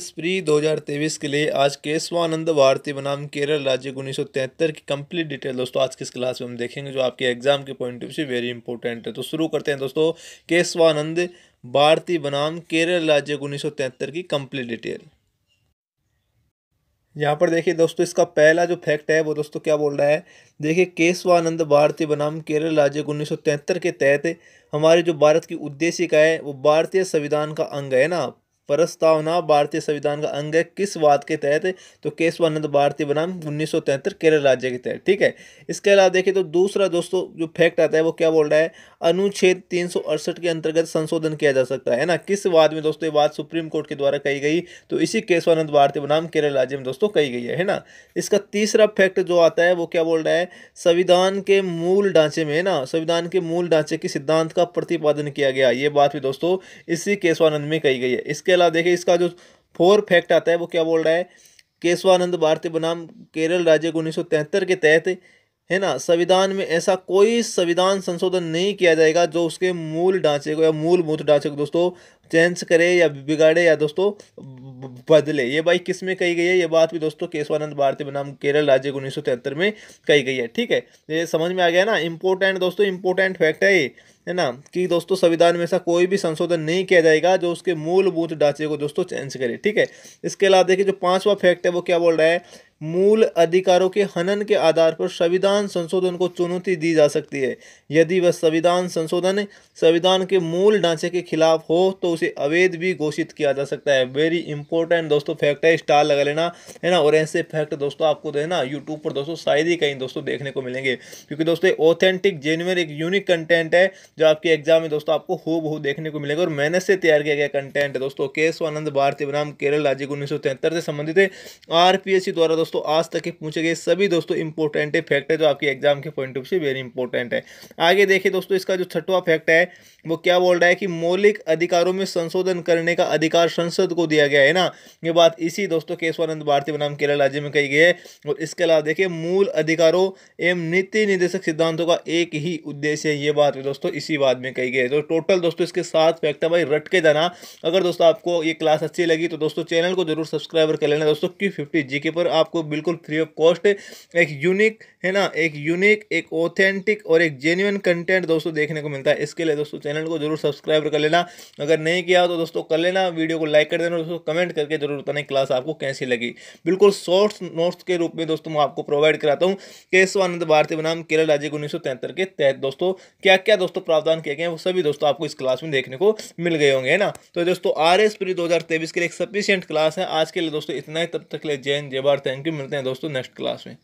स्प्री 2023 के लिए आज केशवानंद भारती बनाम केरल राज्य उन्नीस की कंप्लीट डिटेल दोस्तों आज किस क्लास में हम देखेंगे जो आपके एग्जाम के पॉइंट ऑफ व्यू से वेरी इंपॉर्टेंट है तो शुरू करते हैं दोस्तों केशवानंद भारती बनाम केरल राज्य उन्नीस की कंप्लीट डिटेल यहाँ पर देखिए दोस्तों इसका पहला जो फैक्ट है वो दोस्तों क्या बोल रहा है देखिए केशवानंद भारती बनाम केरल राज्य उन्नीस के तहत हमारे जो भारत की उद्देशिका है वो भारतीय संविधान का अंग है ना प्रस्तावना भारतीय संविधान का अंग है किस वाद के तहत तो केशवानंद भारती बनाम उन्नीस केरल राज्य के तहत ठीक है इसके अलावा देखिए तो दूसरा दोस्तों जो फैक्ट आता है वो क्या बोल रहा है अनुच्छेद तीन के अंतर्गत संशोधन किया जा सकता है ना किस वाद में दोस्तों ये बात सुप्रीम कोर्ट के द्वारा कही गई तो इसी केशवानंद भारती बनाम केरल राज्य में दोस्तों कही गई है है ना इसका तीसरा फैक्ट जो आता है वो क्या बोल रहा है संविधान के मूल ढांचे में है ना संविधान के मूल ढांचे के सिद्धांत का प्रतिपादन किया गया ये बात भी दोस्तों इसी केशवानंद में कही गई है इसके अलावा देखिए इसका जो फोर फैक्ट आता है वो क्या बोल रहा है केशवानंद भारती बनाम केरल राज्य उन्नीस के तहत है ना संविधान में ऐसा कोई संविधान संशोधन नहीं किया जाएगा जो उसके मूल ढांचे को या मूल मूलभूत ढांचे को दोस्तों चेंज करे या बिगाड़े या दोस्तों बदले ये भाई किस में कही गई है ये बात भी दोस्तों केशवानंद भारती बनाम केरल राज्य उन्नीस सौ तिहत्तर में कही गई है ठीक है ये समझ में आ गया ना इम्पोर्टेंट दोस्तों इम्पोर्टेंट फैक्ट है ये है ना कि दोस्तों संविधान में ऐसा कोई भी संशोधन नहीं किया जाएगा जो उसके मूलभूत ढांचे को दोस्तों चेंज करे ठीक है इसके अलावा देखिए जो पांचवा फैक्ट है वो क्या बोल रहा है मूल अधिकारों के हनन के आधार पर संविधान संशोधन को चुनौती दी जा सकती है यदि वह संविधान संशोधन संविधान के मूल ढांचे के खिलाफ हो तो उसे अवैध भी घोषित किया जा सकता है वेरी इंपॉर्टेंट दोस्तों फैक्ट है स्टार लगा लेना है ना और ऐसे फैक्ट दोस्तों आपको जो है ना यूट्यूब पर दोस्तों शायद ही कहीं दोस्तों देखने को मिलेंगे क्योंकि दोस्तों ऑथेंटिक जेन्यून एक यूनिक कंटेंट है जो आपके एग्जाम में दोस्तों आपको हो बहु देखने को मिलेगा और मेहनत से तैयार किया गया कंटेंट है दोस्तों केशवानंद भारतीय बनाम केरल राज्य उन्नीस से संबंधित है आरपीएससी द्वारा दोस्तों दोस्तों आज तक के पूछे गए सभी दोस्तों इंपॉर्टेंट है फैक्ट है जो आपके एग्जाम के पॉइंट ऑफ से वेरी इंपॉर्टेंट है आगे देखिए दोस्तों इसका जो छठवा फैक्ट है वो क्या बोल रहा है कि मौलिक अधिकारों में संशोधन करने का अधिकार संसद को दिया गया है ना ये बात इसी दोस्तों केशवानंद भारती बनाम केरल राज्य में कही गई है और इसके अलावा देखिए मूल अधिकारों एवं नीति निर्देशक सिद्धांतों का एक ही उद्देश्य है ये बात दोस्तों इसी बात में कही गई है तो टोटल दोस्तों इसके सात फैक्ट है भाई रट के जाना अगर दोस्तों आपको ये क्लास अच्छी लगी तो दोस्तों चैनल को जरूर सब्सक्राइब कर लेना दोस्तों क्यू फिफ्टी जी पर आपको आपको बिल्कुल फ्री ऑफ कॉस्ट एक यूनिक है ना एक यूनिक एक ऑथेंटिक और एक जेन्यून कंटेंट दोस्तों देखने को मिलता है इसके लिए दोस्तों चैनल को जरूर सब्सक्राइब कर लेना अगर नहीं किया तो दोस्तों कर लेना वीडियो को लाइक कर देना दोस्तों कमेंट करके जरूर बताने क्लास आपको कैसी लगी बिल्कुल शॉर्ट नोट्स के रूप में दोस्तों मैं आपको प्रोवाइड कराता हूँ केशवानंद भारती बनाम केरल राज्य उन्नीस के तहत दोस्तों क्या क्या दोस्तों प्रावधान किए गए हैं वो सभी दोस्तों आपको इस क्लास में देखने को मिल गए होंगे ना तो दोस्तों आर एस प्री दो के लिए एक सफिशियंट क्लास है आज के लिए दोस्तों इतना ही तब तक ले लिए जैन जय भारत थैंक यू मिलते हैं दोस्तों नेक्स्ट क्लास में